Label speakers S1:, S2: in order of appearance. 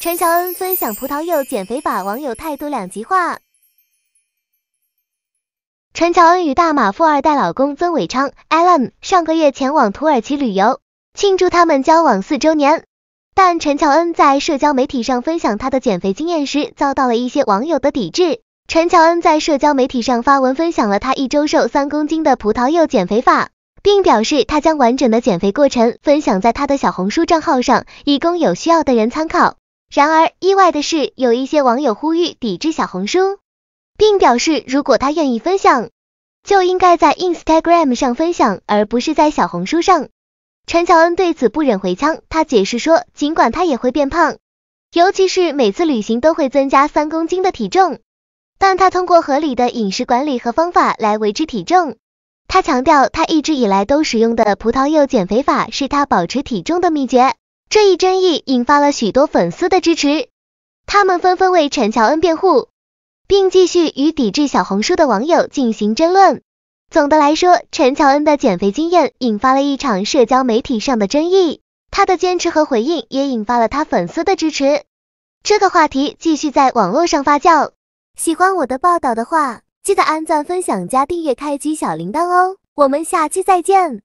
S1: 陈乔恩分享葡萄柚减肥法，网友态度两极化。陈乔恩与大马富二代老公曾伟昌 Alan 上个月前往土耳其旅游，庆祝他们交往四周年。但陈乔恩在社交媒体上分享她的减肥经验时，遭到了一些网友的抵制。陈乔恩在社交媒体上发文分享了她一周瘦三公斤的葡萄柚减肥法，并表示她将完整的减肥过程分享在她的小红书账号上，以供有需要的人参考。然而，意外的是，有一些网友呼吁抵制小红书，并表示如果他愿意分享，就应该在 Instagram 上分享，而不是在小红书上。陈乔恩对此不忍回呛，他解释说，尽管他也会变胖，尤其是每次旅行都会增加三公斤的体重，但他通过合理的饮食管理和方法来维持体重。他强调，他一直以来都使用的葡萄柚减肥法是他保持体重的秘诀。这一争议引发了许多粉丝的支持，他们纷纷为陈乔恩辩护，并继续与抵制小红书的网友进行争论。总的来说，陈乔恩的减肥经验引发了一场社交媒体上的争议，她的坚持和回应也引发了她粉丝的支持。这个话题继续在网络上发酵。喜欢我的报道的话，记得按赞、分享、加订阅、开启小铃铛哦！我们下期再见。